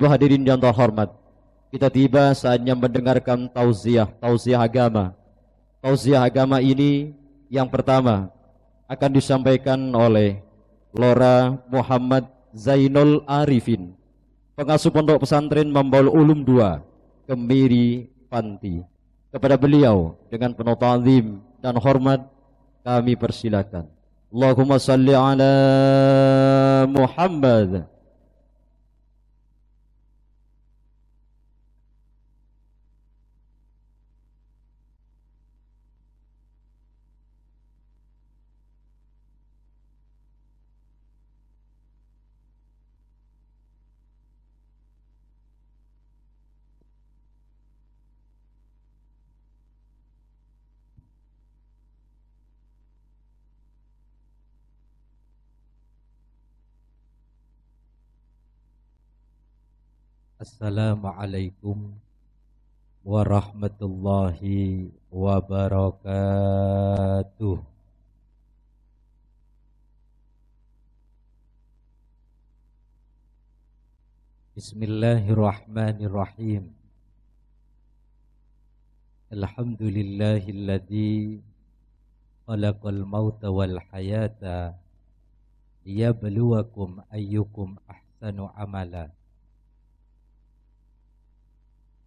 Ibu hadirin yang terhormat, kita tiba saatnya mendengarkan tausiah, tausiah agama. Tausiah agama ini yang pertama akan disampaikan oleh Lora Muhammad Zainul Arifin, pengasuh pondok pesantren Mambaul Ulum 2, Kemiri Panti. Kepada beliau dengan penuh ta'zim dan hormat kami persilakan. Allahumma salli ala Muhammad. Assalamualaikum warahmatullahi wabarakatuh. Bismillahirrahmanirrahim. Alhamdulillahilladzi khalaqal mauta wal hayata liyabluwakum ayyukum ahsanu amala.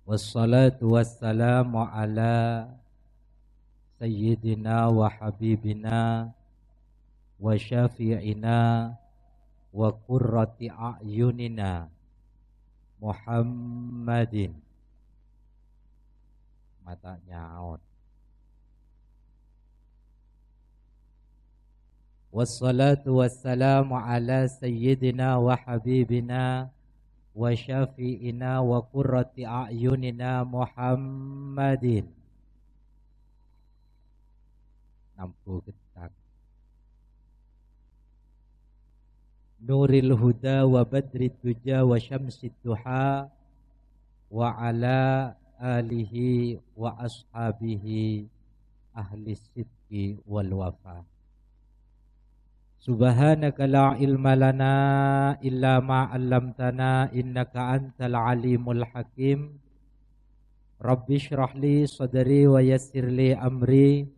والصلاة والسلام على سيدنا وحبيبنا وشافعنا وقرة أعيننا Muhammadin matanya out Wassalatu wassalamu ala sayyidina wa habibina وشفيئنا وقرة أعيننا محمد نعم، نور الهدى وبدر الدجى وشمس الضحى وعلى آله وأصحابه أهل الصدق والوفاء Subhanaka la ilma lana illa ma 'allamtana innaka antal alimul hakim. Rabbi shrah li sadri wa yassir li amri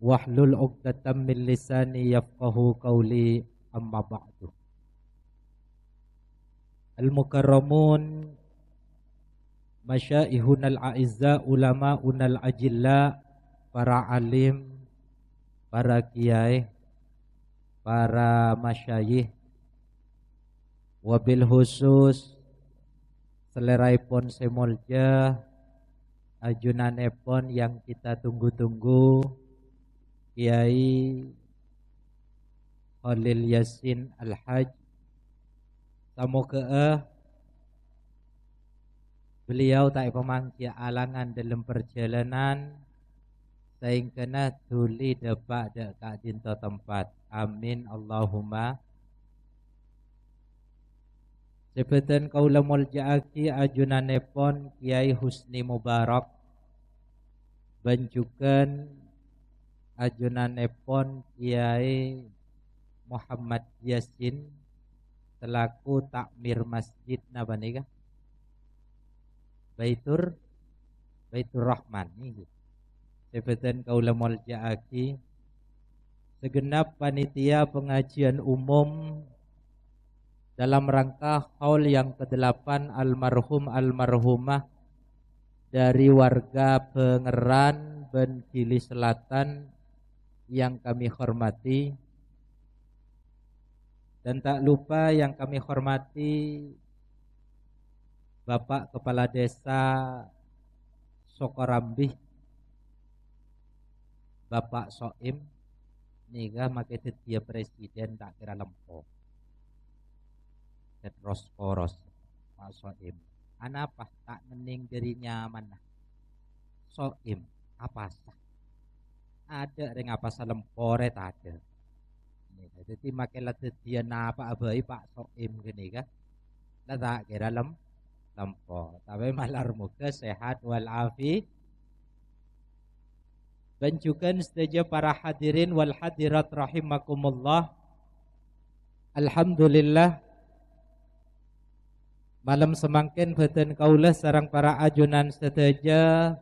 wahlul 'uqdatam min lisani yafqahu qawli amma ba'du. Al-mukarramun masyaihunal a'izza unal ajilla para alim para kiai para masyayih wabil khusus selerai pon semolja ajunan epon yang kita tunggu-tunggu Kiai Khalil Yasin Al-Haj Samo keeh Beliau tak pemangki alangan dalam perjalanan saingkana tuli depak de kak dinto tempat amin Allahumma Sebeten kaula muljaaki Nepon Kiai Husni Mubarak bencukan Nepon Kiai Muhammad Yasin selaku takmir masjid nabanika Baitur Baitur Rahman ini gitu. Tepeten kaula segenap panitia pengajian umum dalam rangka haul yang ke-8 almarhum almarhumah dari warga Pengeran Bengkili Selatan yang kami hormati dan tak lupa yang kami hormati Bapak Kepala Desa Sokorambih Bapak Soim Nika makai setia presiden tak kira lempo Terus poros, Pak Soim Anak apa tak nening dirinya mana Soim apa sah ada ring apa salempore tak ada jadi makai lah dia napa abai Pak Soim gini kan lah tak kira lem lempo tapi malar muka sehat walafi dan juga saja para hadirin wal hadirat rahimakumullah. Alhamdulillah malam semangkin beten kaulah sarang para ajunan seteja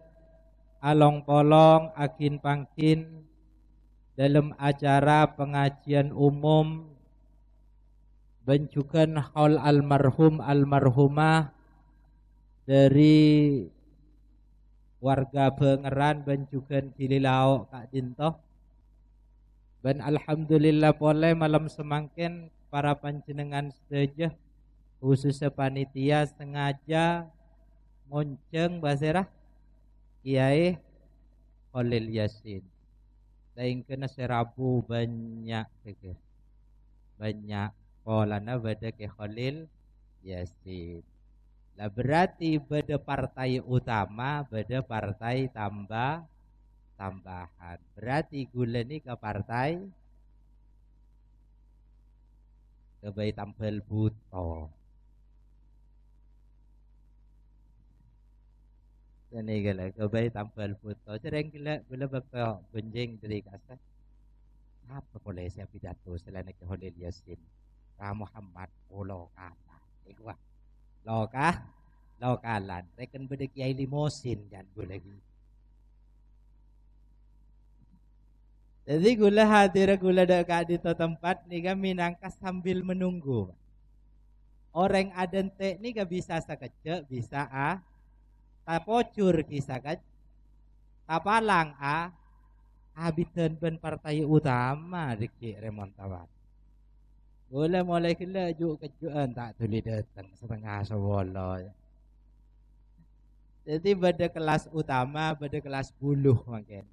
along polong akin pangkin dalam acara pengajian umum bencukan haul almarhum almarhumah dari warga pengeran bencukan cililao kak dinto ben alhamdulillah boleh malam semangkin para panjenengan setuju khususnya panitia sengaja monceng basera kiai Khalil Yasin lain kena serabu banyak banyak kolana bada ke Khalil Yasin lah berarti beda partai utama, beda partai tambah tambahan. Berarti gula ini ke partai kebai tampil buto. Ini gila kebai tampil buto. Cereng gila gula bapak benjing dari kasar. Apa boleh saya pidato selain ke Holil Yasin? Muhammad Pulau Kata. Ikhwan. Loka, lokalan. Reken beda kiai limosin dan gue lagi. Jadi gula hadir gula dekat di tempat nih kan minangka sambil menunggu. Orang adente ini gak kan bisa sekecek, bisa a, tapocur kisah kan, tapalang a, habiten ben partai utama dikik remontawan boleh mulai kila juk kejuan tak tuli datang setengah sewolo. Jadi pada kelas utama, pada kelas buluh mungkin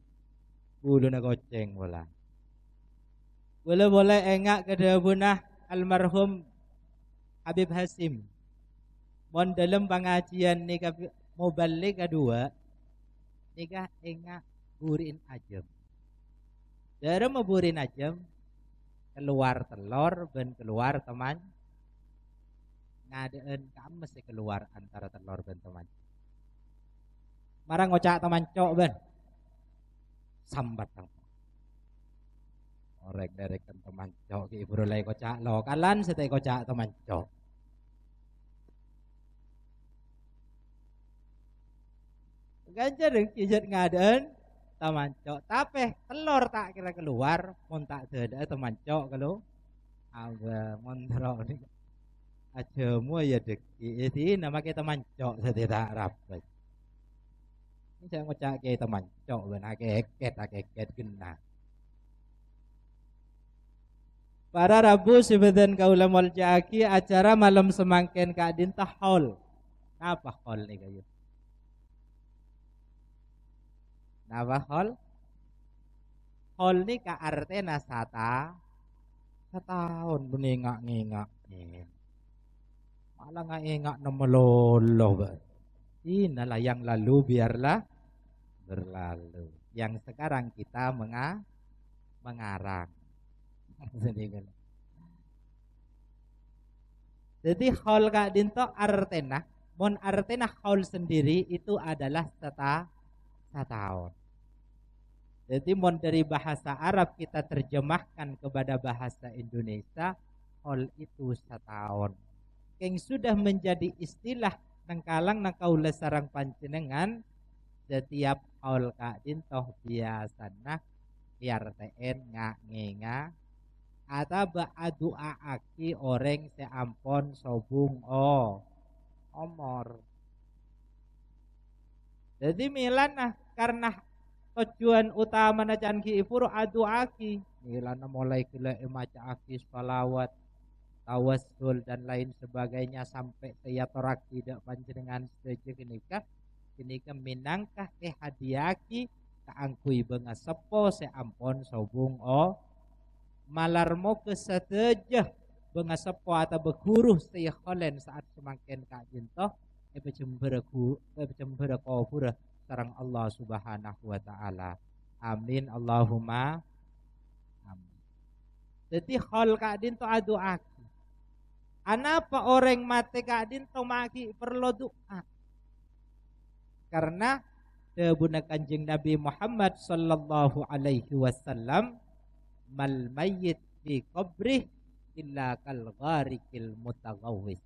Buluh nak goceng bola. Boleh boleh engak ke debunah almarhum Habib Hasim. Mon dalam pengajian ni mau balik dua nikah engak burin ajam. Dari mau burin ajam, keluar telur ben keluar teman ngadeen kamu mesti ya, keluar antara telur ben teman marah ngocak teman cok ben sambat teman orek derek teman cok ki ibu lai kocak lo kalan setai kocak teman cok ganjar deng kijat ngadeen teman cok tapi telur tak kira keluar mon tak ada teman cok kalau awa mondro aja mu ya deki ya itu nama kita teman cok saya tak rapat ini saya mau kita teman cok benar keket keket kena Para Rabu sebentar kau wal jaki acara malam Kak kadin hall, Apa hall nih kayu? Napa hol? Hol nika artena sata setahun meningak-ngingak. Iya. Malah nga ingak nemeloloh. Inilah yang lalu biarlah berlalu. Yang sekarang kita menga mengarang. Kan? Jadi hol ka dinto artena. Mon artena hol sendiri itu adalah seta setahun. Jadi mon dari bahasa Arab kita terjemahkan kepada bahasa Indonesia hol itu setahun. Yang sudah menjadi istilah nengkalang nengkaula sarang pancenengan setiap hol kak dintoh biasana biar tn ngak ngenga atau baadu aki orang seampon sobung o omor. Jadi milan nah karena tujuan utama na can ki aki, aduaki nilana mulai kila maca aki salawat tawasul dan lain sebagainya sampai iya teatorak tidak panjenengan setuju kenika kenika minangkah eh hadiaki kaangkui benga sepo seampon ampon sobung o malarmo kesetejah benga sepo atau berguruh setiap saat semakin kak jintoh ebe cembera ku ebe pura sarang Allah Subhanahu wa taala. Amin Allahumma amin. Jadi hal kadin to doa. Anapa orang mati kadin to maki perlu doa. Karena debuna kanjeng Nabi Muhammad sallallahu alaihi wasallam mal mayyit bi qabrih illa kal gharikil mutagawwis.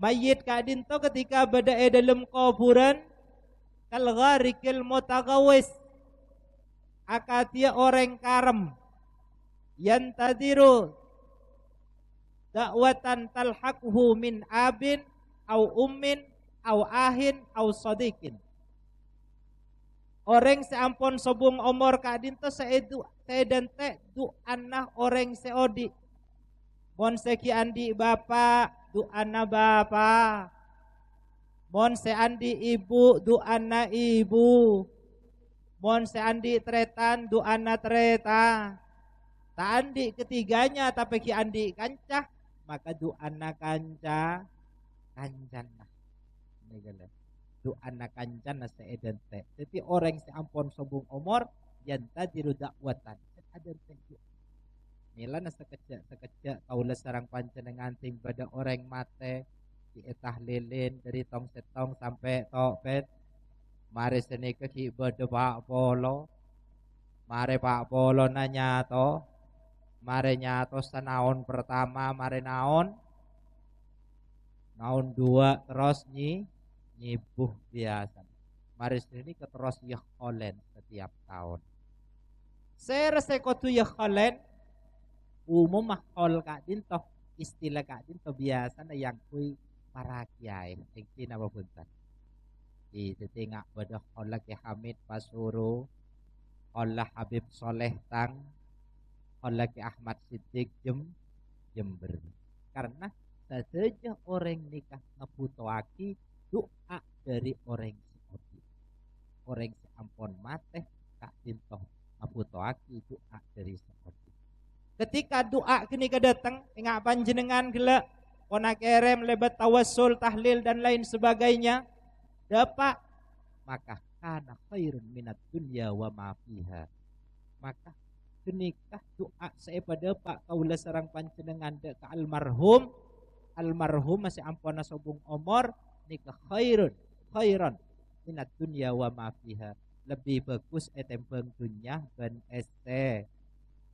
Mayit kadin to ketika berada dalam kuburan kal gharikil mutagawis akatia orang karam yang tadiru dakwatan talhaqhu min abin au ummin au ahin au sadikin orang seampun sebung omor kadin to seedu sedan te du anah orang seodi seki andi bapa anak bapa mon Monse andi ibu anak ibu. Monse andi tretan anak treta. Tandi andi ketiganya tapi ki andi kancah. Maka anak kancah. anak kancan lah se teh. Jadi orang seampun sombong omor. tadi dirudak watan. Kan ada teh Milan sekejak sekejak kaulah sarang panjenengan tim pada orang mate etah lilin dari tong setong sampai topet mari seni ke ci pak polo mari pak polo nanya to mari nyato senaun pertama mari naun, naun dua terus nyi nyibuh biasa mari seni ke terus yakolen setiap tahun saya rasa tu yakolen umum makol kadin toh istilah kadin toh biasa na yang kui para kiai tinggi nama punten di tetingak pada olah ki Hamid Pasuru olah Habib Soleh Tang olah ki Ahmad Siddiq Jem Jember karena saja orang nikah ngebutuhaki doa dari orang seperti orang ampon mateh kak tintoh ngebutuhaki doa dari seperti Ketika doa kini kedatang, ingat panjenengan gelak, kona kerem lebat tawassul, tahlil dan lain sebagainya, dapat maka kana khairun minat dunia wa ma fiha. Maka kenikah doa saya pada pak kaula sarang panjenengan dek ke almarhum, almarhum masih ampunah sobung omor, nikah khairun, khairun minat dunia wa ma Lebih bagus etempeng dunya ben este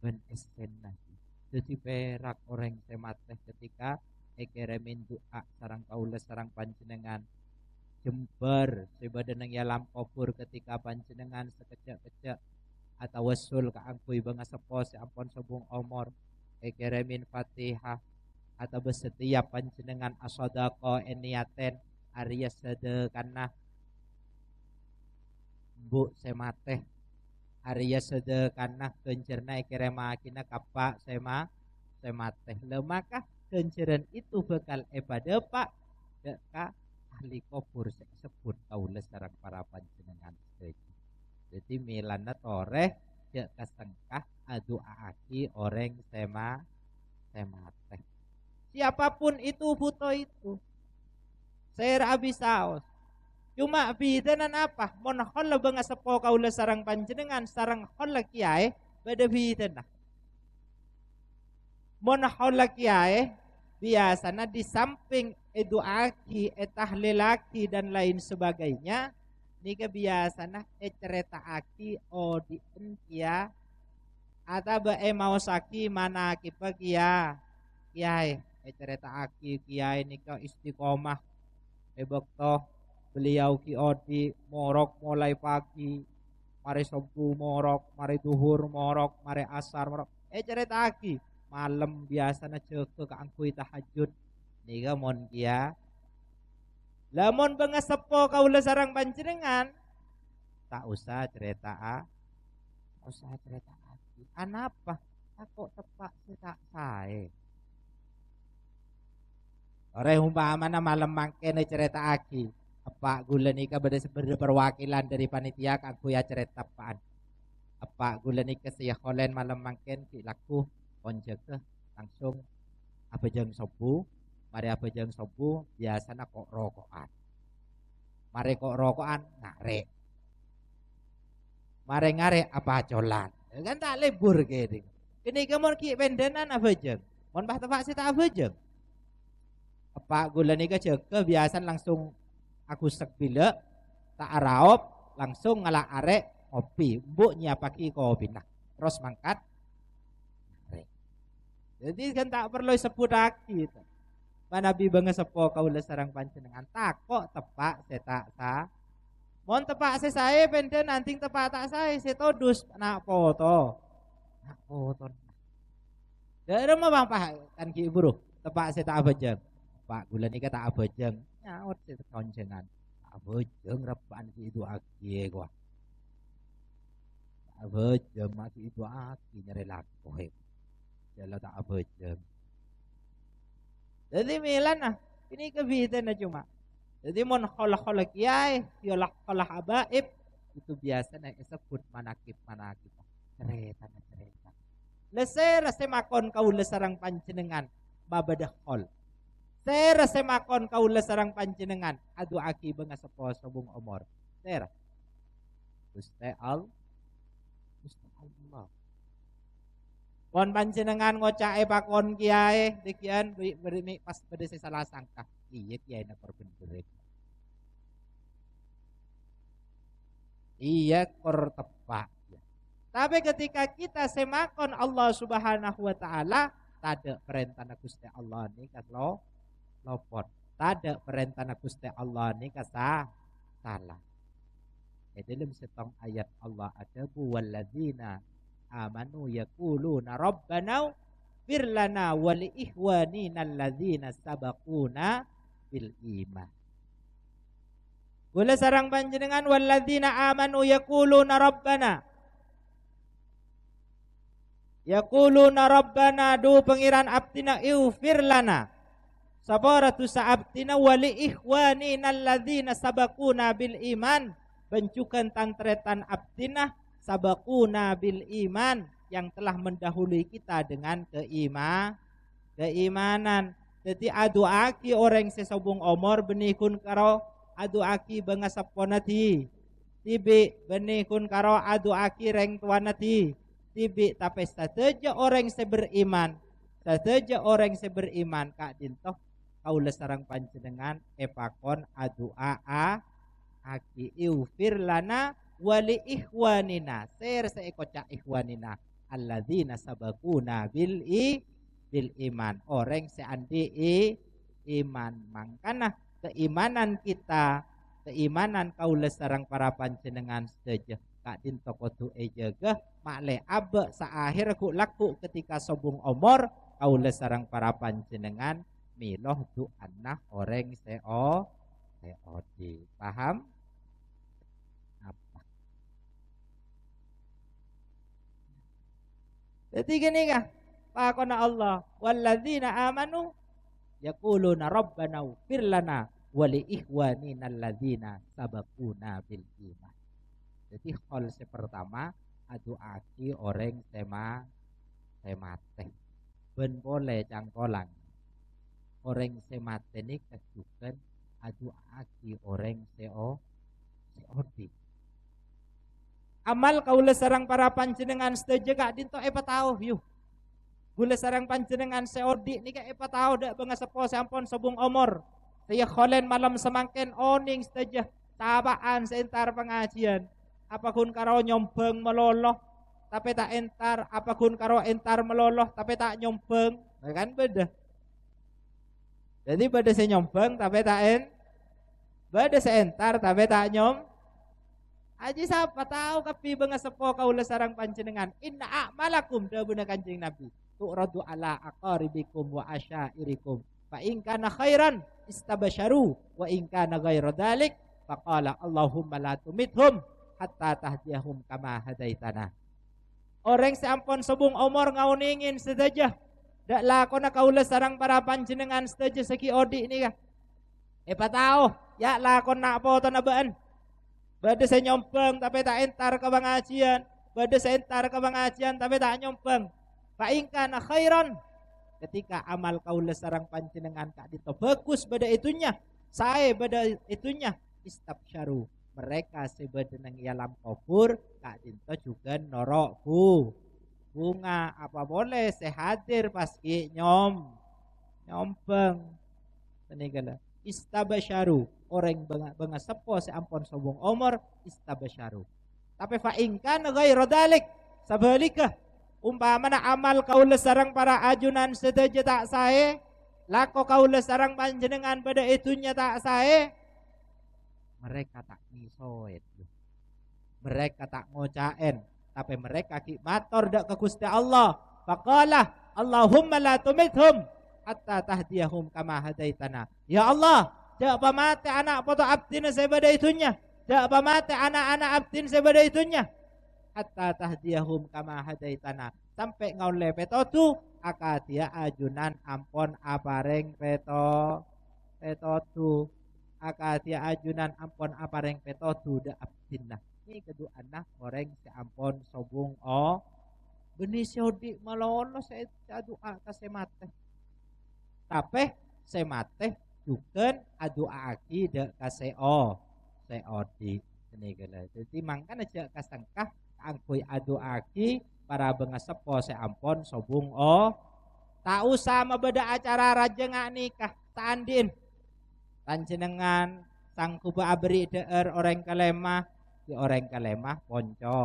ben esken nasi jadi perak orang temateh ketika ekeremin doa sarang kaula sarang panjenengan jember sebadan yang yalam kubur ketika panjenengan sekejap-kejap atau wasul ke angkui banga sepo si sebung omor ekeremin fatihah atau bersetia panjenengan asodako eniaten Arya sedekanah bu semateh Arya Ariyasada kanah kencerna kerema kina kapak sema sema teh lemakah itu bekal epada pak deka ahli kubur sebut kau sarang para panjenengan jadi milana toreh deka sengkah adu aki orang sema sema teh siapapun itu buto itu saya rabi saos Cuma bidanan apa? Mon holla banga sepo kaula sarang panjenengan sarang holla kiai beda bidana. Mon holla kiai biasana di samping eduaki, lelaki dan lain sebagainya. nih kebiasaan ecereta aki o di entia atau be saki mana pagi kia kiai ecereta aki kiai nika ke istiqomah e bokto beliau ki odi morok mulai pagi mari sobu morok mari duhur morok mari asar morok eh cerita lagi malam biasanya ceke keangkui tahajud niga mon kia ya. lamun sepo kaula sarang panjenengan tak usah cerita a ah. usah cerita aki anapa aku ah, tepak tak sae Orang mana malam mangkene cerita aki pak gulani ka perwakilan dari panitia aku ya cerita pak apa gulani saya kolen malam mangken ki laku onjek langsung apa jam sobu mari apa jam sobu biasanya kok rokokan mari kok rokokan ngare mari ngare apa colan ya kan tak libur kiri ini kemur ki pendenan apa jam mon bah tempat sita apa jam apa gulani ka ke kebiasaan langsung aku sek tak raop langsung ngalah arek kopi mbok nyiapaki kopi nah terus mangkat jadi kan tak perlu sebut aki Pak Nabi banget sepo kau le sarang panjenengan tak kok tepak saya tak sa mon tepak saya saya pendek nanti tepak tak saya saya dus nak foto nak foto dari rumah bang kan ki buruh tepak saya apa jam? Pak gula niki tak abajeng Nyaut tekan jenengan. Abojeng repan si itu aki gua abajeng mati itu aki nyari lakoh. E. Jalan tak abajeng Jadi milan ah, ini kebihitan ah cuma. Jadi mon kholah ya kholah kiai, yolah kholah abaib itu biasa nih sebut manakib manakib. Cerita cerita. Leser, leser makon kau serang panjenengan. Babadah kol Ter semakon kau sarang panjenengan. Adu aki benga sepoh sobung omor. Ter. Gusti al. Gusti Allah. Kon panjenengan e pakon kiai dikian berimi pas beri salah sangka. Iya kiai na perbenderek. Iya kor tepak. Tapi ketika kita semakon Allah Subhanahu wa taala, tade perintah Gusti Allah nih kan lo lopot. Tada perintah Gusti Allah ni kasa salah. Di dalam setong ayat Allah ada walladzina amanu yaquluna rabbana firlana wa li ihwanina alladzina sabaquna bil iman. Boleh sarang panjenengan walladzina amanu yaquluna rabbana Yaquluna rabbana du pengiran abdina iu lana Sabaratu sa'abtina wali ikhwanina alladzina sabakuna bil iman. Bencukan tantretan abtina sabakuna bil iman. Yang telah mendahului kita dengan keima, keimanan. Jadi adu aki orang sesobung omor benihkun karo adu aki bengasap ponati. Tibi benihkun karo adu aki reng tuanati. Tibi tapi saja orang seberiman. saja orang seberiman kak dintoh kaula sarang panjenengan epakon adua a aki iufir lana wali ikhwanina ser seekocak ikhwanina alladzina sabakuna bil i bil iman orang seandi i iman mangkana keimanan kita keimanan kaula sarang para panjenengan kak kadin toko tu ejaga makle abe saakhir ku laku ketika sobung omor kaula sarang para panjenengan miloh du anak orang seo COD. Paham? Apa? Jadi gini kah? Pakona Allah walladzina amanu yakuluna rabbana ighfir lana wa li ikhwanina alladzina bil iman. Jadi kholse pertama adu aki orang tema tema teh. Ben boleh cangkolang orang sematenik kasukan adu aki orang seo seordi. Amal kau le sarang para panjenengan sejaga dinto epa tahu yuk. Gule sarang panjenengan ni ke epa tahu dak benga po sampun sebung omor. Saya kholen malam semangken oning setuju tabaan sentar pengajian. Apa Apakun karo nyombeng meloloh tapi tak entar Apa apakun karo entar meloloh tapi tak nyombeng kan beda jadi pada saya nyombang tapi tak en. Pada saya entar tapi tak nyom. Aji siapa tahu kepi bengah sepo kaula sarang panjenengan. Inna a'malakum da bener kanjeng Nabi. Tu'radu ala aqaribikum wa asyairikum. Fa in kana khairan istabasharu. wa in kana ghairu dzalik faqala Allahumma la tumithum hatta tahdiyahum kama hadaitana. Orang seampun sebung omor ningin sedajah Dak nak kaulah sarang para panjenengan setuju segi odi ini kah? Epa tahu, ya lah kau nak po nak nabaan. Bade saya nyompeng tapi tak entar ke pengajian. Bade saya entar ke pengajian tapi tak nyompeng. Inka nak ah, khairan. Ketika amal kaulah sarang panjenengan tak dito bagus bade itunya. Saya bade itunya syaru. Mereka sebenarnya dalam kubur tak dito juga norok bunga apa boleh saya hadir pas nyom nyompeng peninggalan istabasyaru orang benga, benga sepo seampun sobong omor istabasyaru tapi fa ingkan rodalik dalik sabalikah umpama na amal le sarang para ajunan sedaja tak sae lako le sarang panjenengan pada itunya tak sae mereka tak misoet mereka tak ngocain tapi mereka ki matur dak ke Gusti Allah. Faqala Allahumma la tumithum hatta tahdiyahum kama hadaitana. Ya Allah, dak pamate anak foto abdin sebeda itunya. Dak pamate anak-anak abdin sebeda itunya. Hatta tahdiyahum kama hadaitana. Sampai ngau lepeto tu akadia ajunan ampon apareng peto peto petotu akadia ajunan ampon apareng tu da abdinah ini kedua anak goreng seampun sobung oh. Beni siodi malono saya doa ka semate. Tapi semate juken adu aki de ka seo. Seodi. Ini gila. Jadi mangkana aja kasangkah angkui adu aki para bengasep po seampun sobung oh. Tak usah membeda acara raja ngak nikah. Tandin. Tanjenengan sangkuba abri deer orang kelemah orang kelemah, ponco.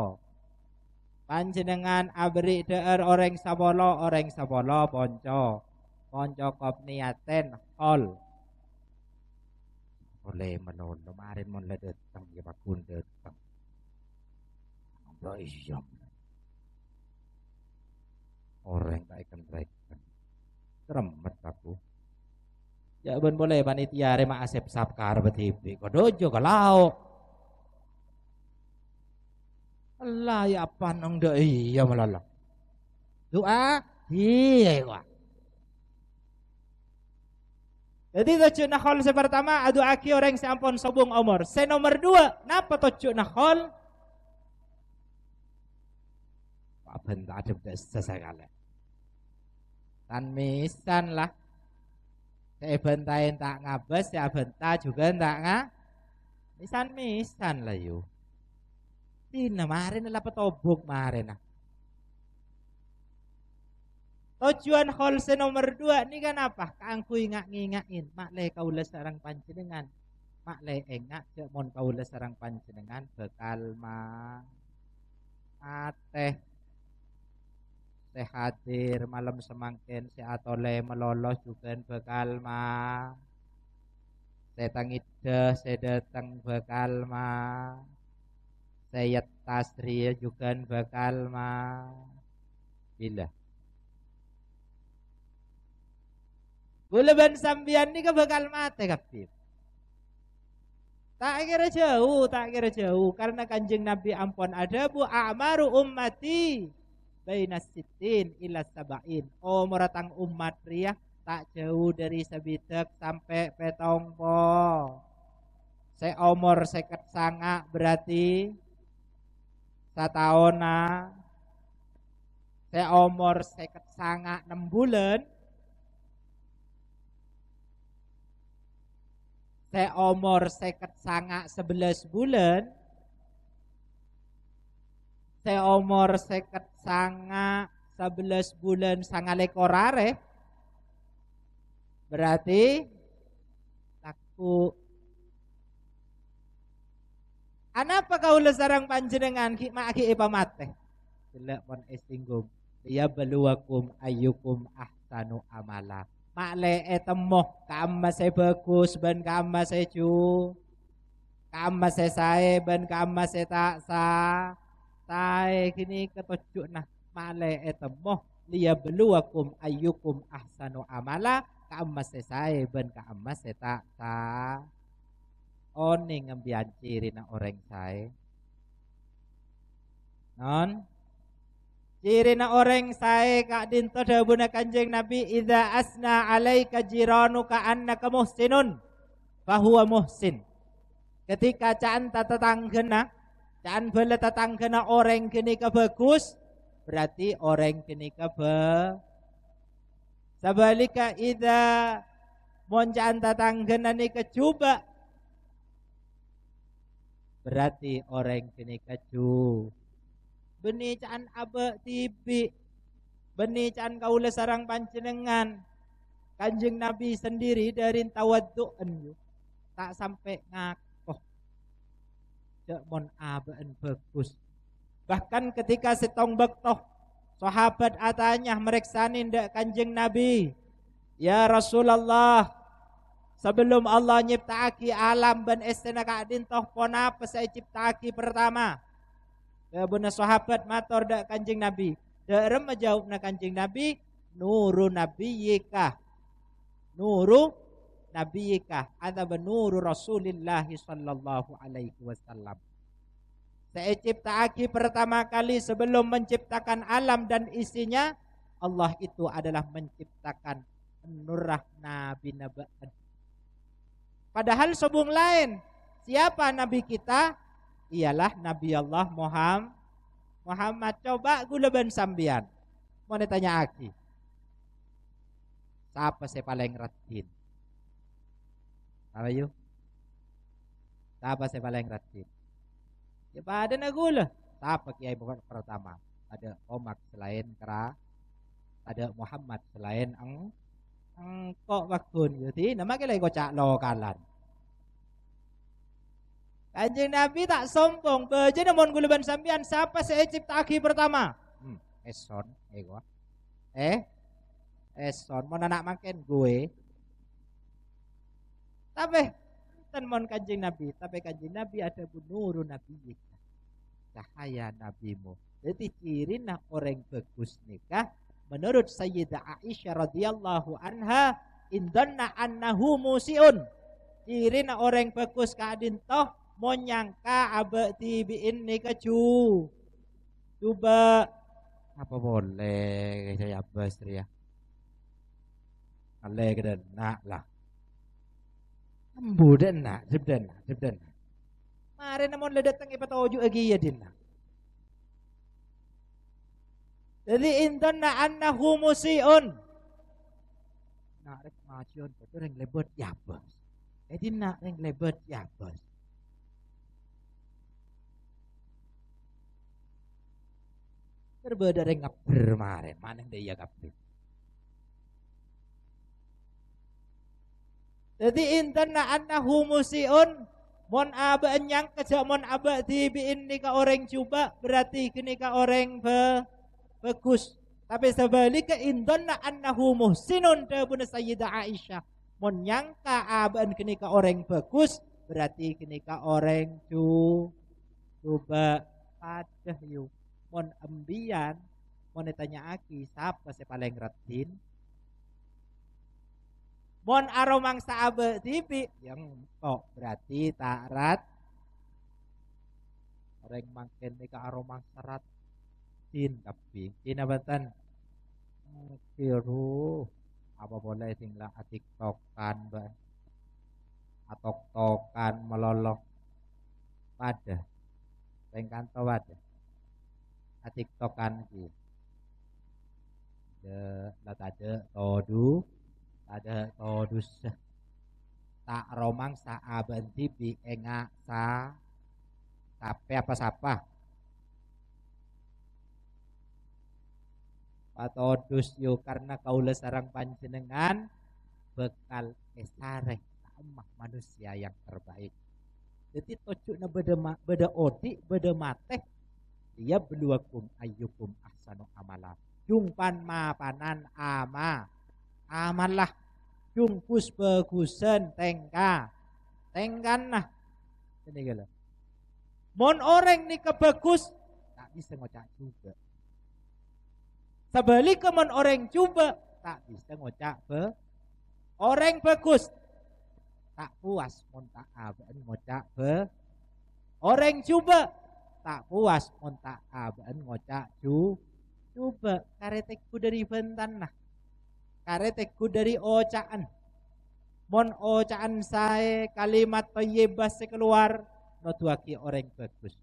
Panjenengan abri deer orang sabolo orang sabolo ponco. Ponco niaten hol. Oleh menun kemarin mon datang ya bakun datang. Iya. Enggak Orang tak ikan rekan. Teremet aku. Ya ben boleh panitia rema asep sapkar betipi. Kodojo kalau. Allah ya apa nang dak iya malah. Doa ah, iya kok. Iya. Jadi tujuh nakhol saya pertama adu aki orang yang ampun sobung omor. Saya nomor dua, napa tujuh nakhol? Apa entah ada selesai kali. Tan misan lah. Saya bentain tak ngabes, saya bentah juga tak ngah. Misan misan lah yuk. Ina, mare na lapatobog, mare na. Tujuan Holse nomor dua ini kan apa? Kaangkuy ngak ngingangin. Maklay kaulah sarang panjenengan. Maklay engak cek mon kaulah sarang panjenengan. Bekal ma. Ateh. sehadir malam semangkin. Si atole melolos juga bekal ma. Saya tangide, saya datang bekal ma. Sayyid tasriya juga bakal ma bila Buleban sambian ni ke bakal mati kapit. Tak kira jauh, tak kira jauh. Karena kanjeng Nabi ampun ada bu amaru ummati baina sitin ila sabain. Oh meratang umat ria tak jauh dari sebitek sampai petongpo. Saya omor seket sangat berarti sataona saya umur saya sangat enam bulan saya umur saya sangat sebelas bulan saya umur saya sangat sebelas bulan sangat lekorare berarti aku Anapa kaula sarang panjenengan ki maaki epa mate? Delek pon estinggum. Ya beluakum ayyukum ahsanu amala. Makle etemoh eh, kama se bagus ben kama se cu. Kama saya sae ben kama se tak sa. Sae kini ketujuk nah makle etemoh eh, liya beluakum ayyukum ahsanu amala kama saya sae ben kama se tak sa. Oni ciri na orang saya. Non. Ciri na orang saya kak dinto dabuna kanjeng Nabi. ida asna alaika jiranu ka ka muhsinun. bahwa muhsin. Ketika caan tata tanggena. Caan bela tanggena orang kini bagus. Berarti orang kini be. Sebaliknya ida monjaan kena ni kecuba berarti orang kini kacu beni can abe tibi beni can le sarang pancenengan kanjeng nabi sendiri dari tawaddu'en tak sampai ngakoh cek mon en bagus bahkan ketika setong bektoh sahabat atanya mereksanin dek kanjeng nabi ya rasulullah Sebelum Allah nyiptaki alam ben istana din toh pona pesai ciptaki pertama. Ya buna sahabat mator dak kanjeng Nabi. Dak rem jawab na kanjeng Nabi nuru Nabi yika. Nuru Nabi yika. Ada benuru Rasulullah sallallahu alaihi wasallam. Saya ciptaki pertama kali sebelum menciptakan alam dan isinya. Allah itu adalah menciptakan nurah Nabi Nabi Padahal sebung lain, siapa nabi kita? Ialah Nabi Allah Muhammad. Muhammad coba gula ban sambian. Mau ditanya aki. Siapa saya paling rajin? Apa Siapa saya paling rajin? Ya pada nagulah. Siapa kiai bukan pertama? Ada Omak selain kera. Ada Muhammad selain ang có bác kun nama ti nama cak lo kalan Kanjeng Nabi tak sombong, bejo namun guluban sambian siapa saya cipta aki pertama? Hmm, Eson, eh gua. Eh? Eson, mau anak makan gue. Tapi ten mon kanjeng Nabi, tapi kanjeng Nabi ada bunurun Nabi cahaya nabimu. Jadi ciri nak orang bagus nikah Menurut Sayyidah Aisyah radhiyallahu anha, indanna annahu musiun. Irina orang pekus kadin toh menyangka abati bi ini kecu. Coba apa boleh saya abas ya. ya. Allah kena nak lah. Ambu dan nak, jeb dan nak, jeb dan nak. Mari namun ledat tangi patah lagi ya din Jadi intanna na musiun. Nak rek macion itu reng lebet ya bos. Jadi nak reng lebet ya bos. Terbeda reng ngaber maren, Mana deh ya ngaber. Jadi intanna annahu musiun Mon abah enyang kejak mon abah di biin nika orang coba berarti kenika orang be bagus. Tapi sebaliknya indonna annahu muhsinun da bunda Sayyidah Aisyah. Mun nyangka aban kenika orang bagus berarti kenika orang cu, coba padeh yu. Mun embian mun ditanya aki sapa se paling retin. Mun aromang saabe tipi ya yang kok berarti rat. orang makin nika aromang serat inaping inabatan siru apa boleh tinggal atik tokan ban atok melolok pada pengkan pada atik tokan ki de la tade todu tade todus tak romang sa abenti bi enga sa sape apa sapa patodusyo karena kaula sarang panjenengan bekal esare tamah manusia yang terbaik. Jadi na beda, beda odik beda mate. Dia beluakum ayyukum ahsanu amala. Jumpan ma panan ama. Amalah. Jungkus begusen tengka. Tengkan nah. Ini gila. Mon orang ni kebagus Tak bisa ngocak juga. Sebalik kemen orang coba tak bisa ngocak be. Orang bagus tak puas mon tak aben ngocak be. Orang coba tak puas mon tak aben ngocak cu, Coba karetekku dari bentan nah. Karetekku dari ocaan. Mon ocaan saya kalimat peyebas sekeluar Nodwaki orang bagus.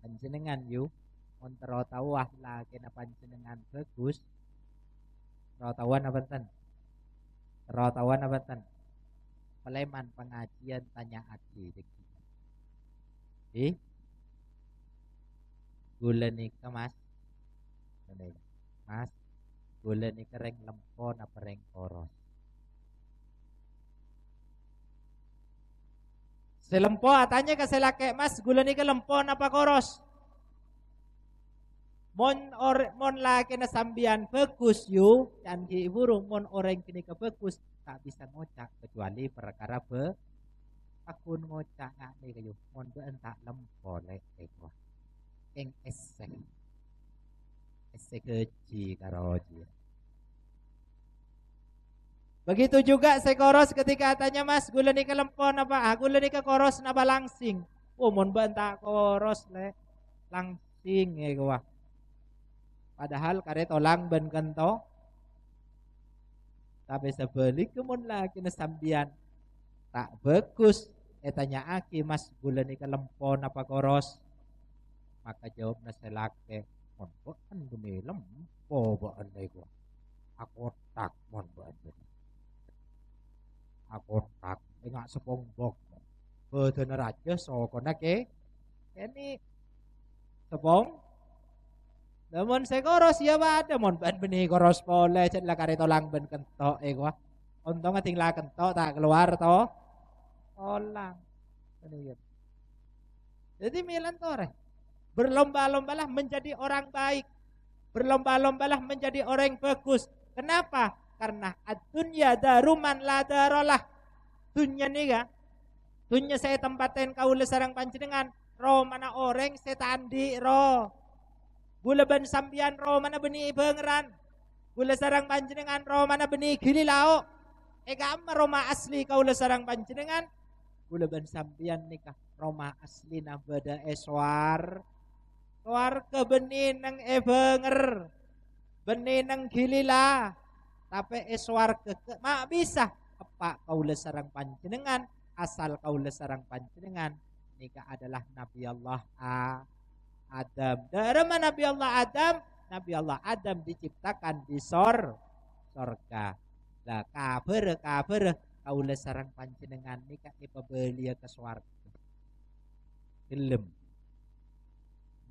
Penjenengan yuk Montero tawah lagena panjenengan bagus. Rotawan apa ten? Rotawan apa ten? Peleman pengajian tanya aki Eh? Gula nika mas. Mas, gula nika reng lempon apa reng koros? Selempo, tanya ke selake mas, gula nika lempon apa koros? Mon or mon la kena sambian fokus yu dan ki buru mon orang kini ke fokus tak bisa ngocak kecuali perkara be akun ngocak nak ni kayu mon be entak lempo lek ekwa eh, eng esek esek keci karoji Begitu juga sekoros ketika tanya mas, gula ni lempon apa? Ah, gula ni ke koros napa langsing? Oh, mon benta koros le langsing ya eh, gua. Padahal karet olang ben kento. Tapi sebalik kemun lagi nesambian. Tak bagus. Etanya aki mas bulan ini kelempon apa koros. Maka jawab naselake. Mon bukan demi lempo bukan lego. Aku tak mon bukan. Aku tak. Enggak sepongbok. Betul raja so konake. Ini sepong namun sekoros ya wad, namun ban benih koros pola cek lah kare tolang ben kentok eh gua. Untung ating kentok tak keluar to. Tolang. Jadi milan tore. Berlomba-lombalah menjadi orang baik. Berlomba-lombalah menjadi orang bagus. Kenapa? Karena dunia daruman la darolah. tunya nih ya tunya saya tempatin kau lesarang panjenengan. Roh mana orang saya tandi roh. Gula ban sampian roh mana benih pengeran. gula sarang panjenengan roh mana benih gini lao. Eka amma Roma asli kau le sarang panjenengan. gula ban sampian nikah Roma asli nabada eswar. Keluarga benih nang ebenger. Benih nang e Gililah, Tapi eswar keke. ma bisa. Apa kau le sarang panjenengan. Asal kau le sarang panjenengan. Nikah adalah Nabi Allah. Ah. Adam. Dari mana Nabi Allah Adam? Nabi Allah Adam diciptakan di sor sorga. Lah kabar kabar kaula sarang panjenengan nikah ipabelia ke swarga. Gelem.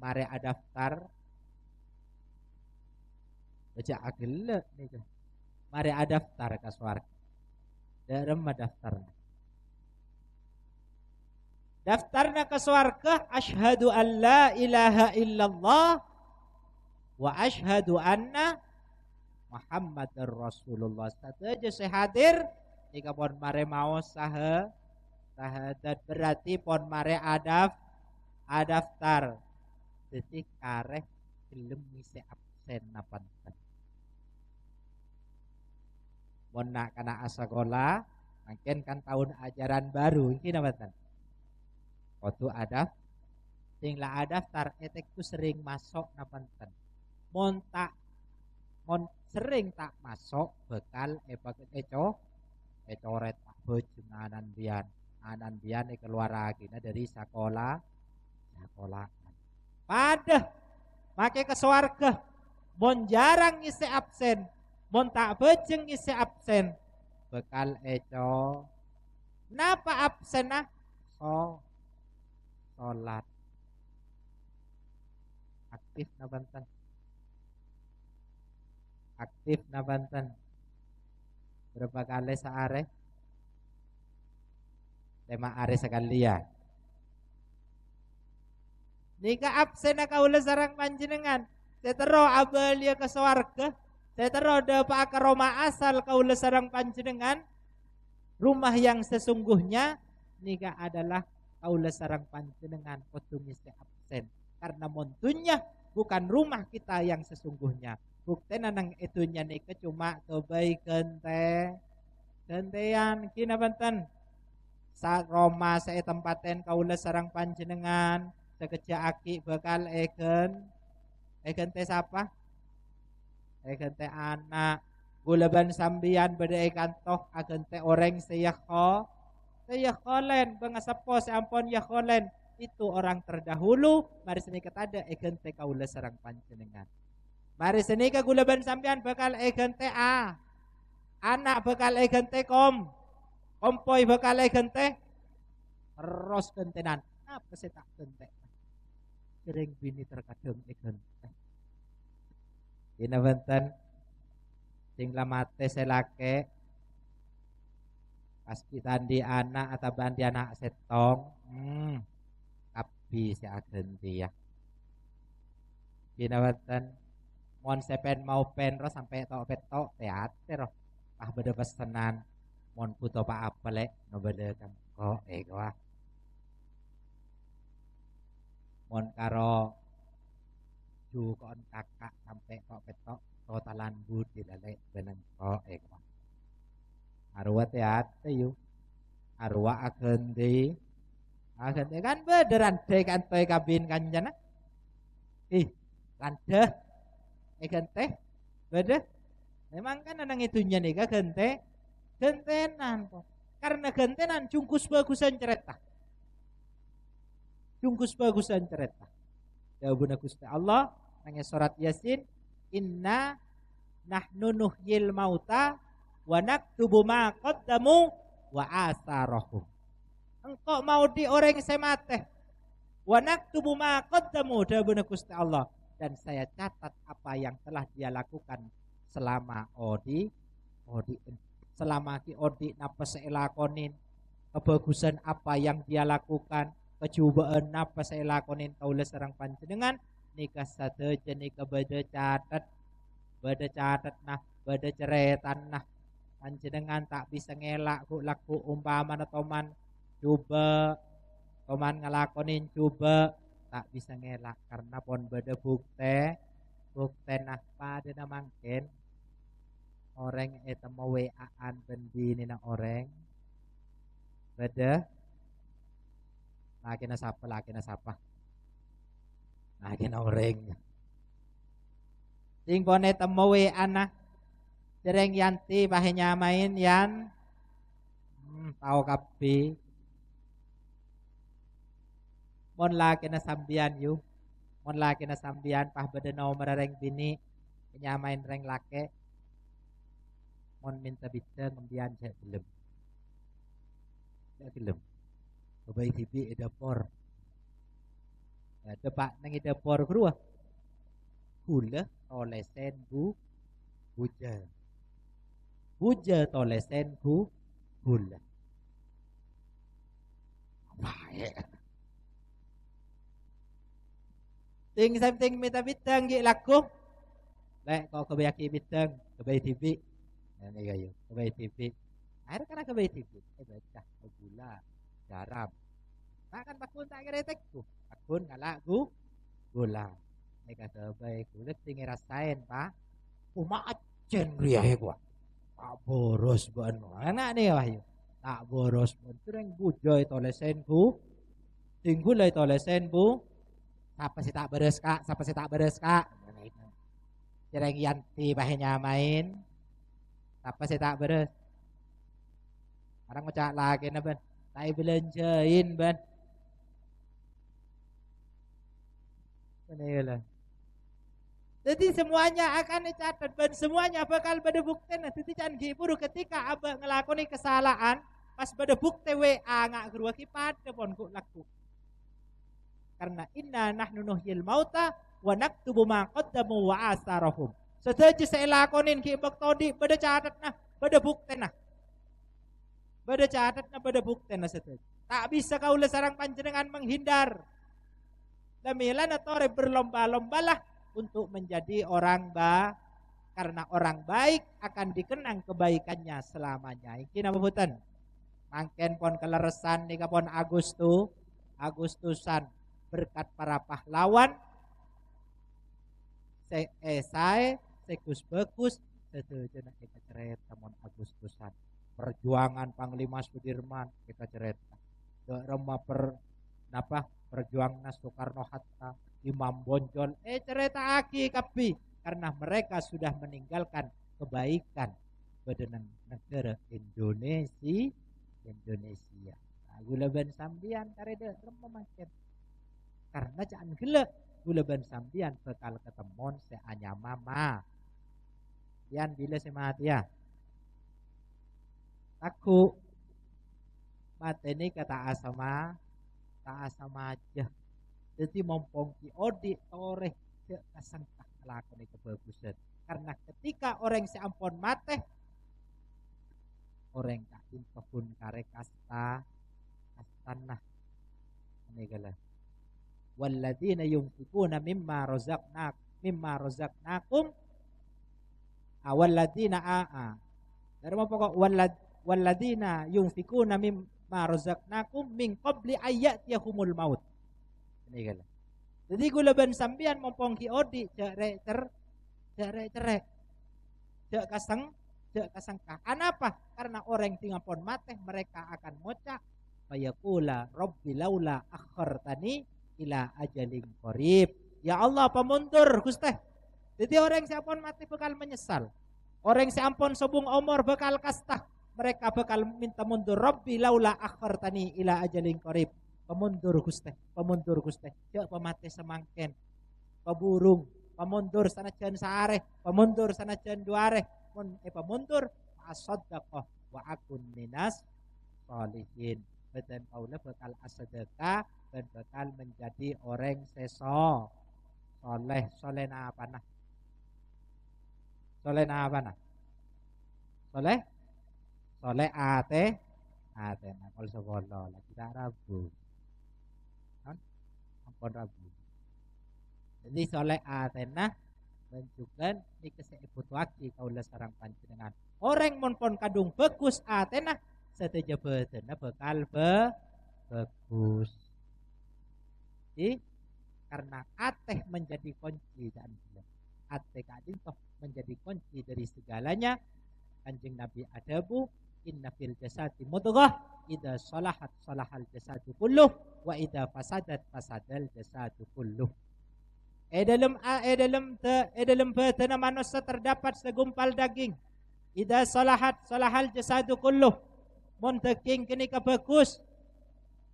Mari daftar baca ni Mari Mare daftar ke swarga. Dari mana daftarnya? Daftarna ke surga asyhadu an la ilaha illallah wa asyhadu anna Muhammadar Rasulullah. Satu aja sehadir jika pon mare mau saha sahadat berarti pon mare adaf adaftar. Jadi kareh gelem misi absen napan. Mon nak kana asagola, mungkin kan tahun ajaran baru, ini namanya waktu ada tinggal ada tar etek tu sering masuk na panten mon tak mon sering tak masuk bekal e epak eco ecoret tak bejeng anan bian anan bian e keluar lagi nah dari sekolah sekolah pada pakai ke mon jarang isi absen mon tak bejeng isi absen bekal eco Napa absen ah? Oh, sholat aktif nabanten aktif nabanten berapa kali seare tema are sekalian ya. Nika absen kaula sarang panjenengan abal dia ke swarga setero dapa rumah asal kaula sarang panjenengan rumah yang sesungguhnya nika adalah Kaulah sarang panjenengan kudu ngisi absen. Karena montunya bukan rumah kita yang sesungguhnya. Bukti nanang itunya nih cuma kebaikan teh. Gantian kina banten. Sa Roma saya tempaten kaulah sarang panjenengan. Sekeja aki bakal egen. Egen teh siapa? Egen teh anak. gula ban sambian berdekan toh agen teh orang seyakho saya kholen bengasapo seampun ya, ya kholen itu orang terdahulu mari sini kata ada egen te kaula sarang panjenengan mari ke gula ben sambian bakal egen te a anak bakal egen te kom kompoi bakal egen te ros gentenan. apa sih tak kentek kering bini terkadang egen te dina benten sing lamate selake tadi anak atau bandi anak setong. Hmm. tapi si agenti ya. Binawatan. Ya. Mon sepen mau pen, roh sampai tok petok teater. Ah beda pesenan. Mon puto pak apa lek. No beda kok. Eh wah. Mon karo. Ju kon kakak sampai tok petok. Totalan budi lek beneng kok. Eh wah. Ya, arwa teat teyu arwa akan di akan kan beneran teh kan teh kabin kan jana ih kan, eh, kan teh ikan teh memang kan ada ngitunya nih kan teh gentenan kok karena gentenan cungkus bagusan cerita cungkus bagusan cerita jawabun te Allah nangis sorat yasin inna nahnu nuhyil mauta wa naktubu ma qaddamu wa atharahum. Engkau mau di orang semateh. Wa naktubu ma qaddamu dawuh Gusti Allah dan saya catat apa yang telah dia lakukan selama odi odi selama ki odi napa lakonin kebagusan apa yang dia lakukan kecobaan napa lakonin kaula serang panjenengan nikah sadeja nikah beda catat bade catat nah bade ceretan nah panjenengan tak bisa ngelak ku laku umpama toman coba toman ngelakonin coba tak bisa ngelak karena pon beda bukti bukti nah pada namangkin orang itu e mau waan bendi nina orang beda lagi na siapa lagi na siapa lagi na orang sing kone temu waan nah dereng yanti pahe nyamain yan hmm, tau kapi mon la kena sambian yu mon la kena sambian pah bedenau merereng bini nyamain reng lake mon minta bita ngembian cek belum cek belum Babai tibi edapor Depak nang edapor kruah Gula oleh sen bu bujang hujat oleh senku gula, Baik. Ting ting mita bitang gi laku. Nah, kan eh, baik kau kebayaki bitang, kebayi tibi. Ini kayu, kebayi tv. Air kena kebayi tv, Eh baca gula, garam. Tak bakun kan tak kira teku. Bakun ngalak gu gula. Ini kata baik kulit tinggi rasain pak. Umat cendria ya kuat tak boros ban anak nih wahyu tak boros ben yang bujo itu lesen bu tinggu lah itu bu sih tak beres kak Siapa sih tak beres kak sering yanti bahnya main Siapa sih tak beres orang cak lagi nih ban tapi belanjain ben ini lah jadi semuanya akan dicatat dan semuanya bakal pada bukti nanti tican buru ketika abah ngelakoni kesalahan pas pada bukti WA ngak kedua kipat depon laku. Karena inna nahnu nuhyil mauta wa naktubu ma qaddamu wa asarahum. Setuju saya lakonin ki baktodi pada catat nah pada bukti nah. Pada catat nah pada bukti nah setuju. Tak bisa kau sarang panjenengan menghindar. Damilan atau berlomba-lombalah untuk menjadi orang baik, karena orang baik akan dikenang kebaikannya selamanya. Iki napa mboten? Mangken pon keleresan nika pon Agustu, Agustusan berkat para pahlawan se esai eh, sekus bagus sejenak kita ceret teman Agustusan perjuangan Panglima Sudirman kita ceret rumah per napa perjuangan Soekarno Hatta Imam Bonjon, eh cerita aki kapi karena mereka sudah meninggalkan kebaikan bedenan negara Indonesia Indonesia. Gula ben sambian kareda remaken. Karena jangan gila gula ben sambian bekal ketemuan seanya mama. Yan bila si mati ya. Aku ini kata asama, tak asama aja jadi mompong ki odi toreh ke kasangkah lakon kebagusan. Karena ketika orang seampun mateh orang kahin kebun kare kasta Waladina negala walladzina yunfiquna mimma rozaknak mimma nakum, awalladzina ah, aa ah, ah. dari mau pokok wallad walladzina yunfiquna mimma rozaknakum min qabli yahumul maut Kan. Jadi gula ben sampean mau ki odi cek rek cer cek rek Cek kaseng cek kah Kenapa? Karena orang tinggal pon mateh mereka akan mocak. Fayaqula robbi laula tani ila ajalin korip Ya Allah pemuntur gusteh Jadi orang yang ampun mati bakal menyesal. Orang yang ampun sobung omor bakal kastah. Mereka bakal minta mundur. Robbi laula tani ila ajalin korip pemundur gusteh pemundur gusteh Cek pemate semangken. Peburung, pemundur sana cian sareh, pemundur sana cian duareh, pun eh pemundur asodakoh wa akun minas salihin. Dan Paula bakal asadaka dan bakal menjadi orang seso. Soleh, soleh apa nah? Soleh apa nah? Soleh? Soleh ate? Ate nah, kalau sekolah lagi tak rabu. Rabu. Jadi soleh asena menunjukkan ini seebut waki kaulah sarang panjenengan. Orang monpon kadung bagus atena setuju betena bekal be bagus. Jadi karena ateh menjadi kunci dan ateh kadin menjadi kunci dari segalanya. Kanjeng Nabi ada bu inna fil jasadi mudghah idza salahat salahal jasadu kullu wa idza fasadat fasadal jasadu kullu eh dalam eh, eh dalam te, eh dalam badan manusia terdapat segumpal daging idza salahat salahal jasadu kulluh mun daging kini bagus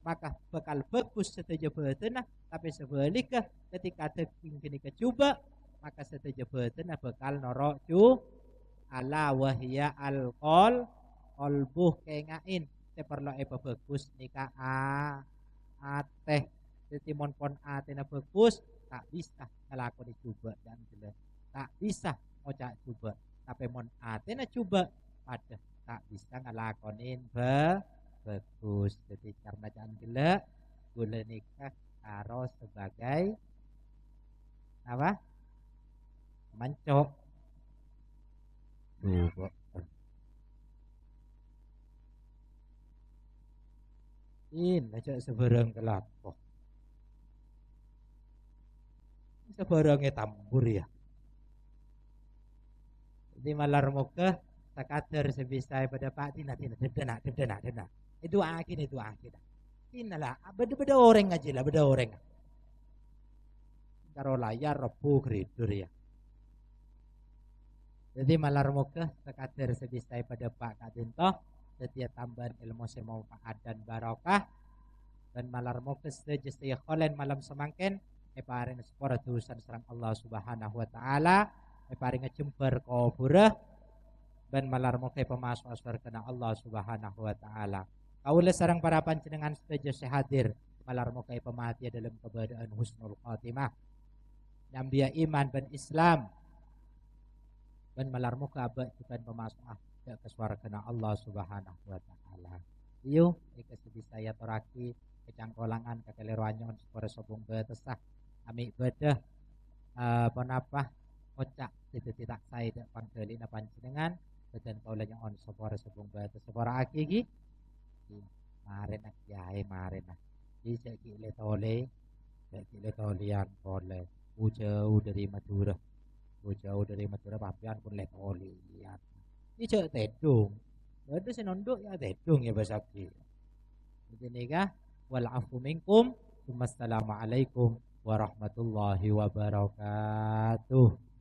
maka bakal bagus setuju badan tapi sebaliknya ketika daging kini kecuba maka setuju badan bakal norok cu ala wahya alkohol kolbuh kengain saya perlu apa bagus nika a ateh timon pon atena bagus tak bisa kalau aku dicoba dan jelek tak bisa cak coba tapi mon atena coba ada tak bisa ngelakonin be bagus jadi karena jangan jelek gula nikah karo sebagai apa mancok coba In aja sebarang kelapok. Sebarangnya tambur ya. Jadi malar moga takadar sebisa pada pak tina tina tina tina tina Itu akin itu akin. lah, beda-beda orang aja lah beda orang. Karo layar rebu kredur ya. Jadi malar muka sekadar sebisa pada pak kadintoh setiap tambahan ilmu semanfaat dan barokah dan malar kesejahteraan sejesti kholen malam semangken eparin sepura tulisan serang Allah subhanahu wa ta'ala eparin jember kuburah dan malar moke pemasuk aswar kena Allah subhanahu wa ta'ala kaula serang para dengan sejesti sehadir malar moke pemati dalam keberadaan husnul khatimah nambia iman dan Islam dan malar muka abad bukan pemasuk di atas warga Allah Subhanahu wa taala. Iyo ika saya toraki kecangkolangan kakeleroanyon sepore sobong betesah ami bedah uh, eh, penapa kocak itu tidak saya dak na panjenengan dan kaula yang on sepore sobong betes sepore aki iki iya, mare nak yae mare nak bisa kile tole kile yang kole ujau dari Madura ujau dari Madura papian pun le tolian Ijo tedung. Berarti senondok ya tedung ya bahasa kita. Jadi nikah wal afu minkum. assalamualaikum warahmatullahi wabarakatuh.